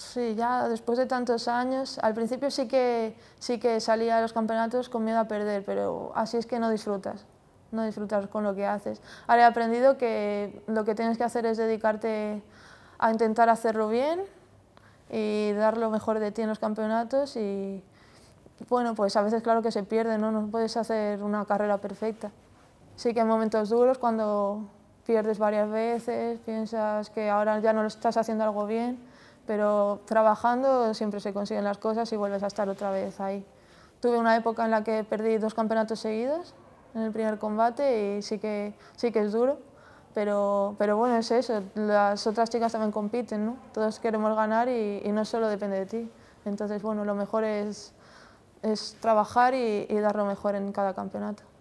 Sí, ya después de tantos años, al principio sí que, sí que salía a los campeonatos con miedo a perder, pero así es que no disfrutas, no disfrutas con lo que haces. Ahora he aprendido que lo que tienes que hacer es dedicarte a intentar hacerlo bien y dar lo mejor de ti en los campeonatos y bueno, pues a veces claro que se pierde, ¿no? no puedes hacer una carrera perfecta. Sí que hay momentos duros cuando pierdes varias veces, piensas que ahora ya no lo estás haciendo algo bien, pero trabajando siempre se consiguen las cosas y vuelves a estar otra vez ahí. Tuve una época en la que perdí dos campeonatos seguidos en el primer combate y sí que, que es duro, pero, pero bueno, es eso, las otras chicas también compiten, ¿no? Todos queremos ganar y, no solo depende de ti. Entonces, bueno, lo mejor es, es trabajar y dar lo mejor en cada campeonato.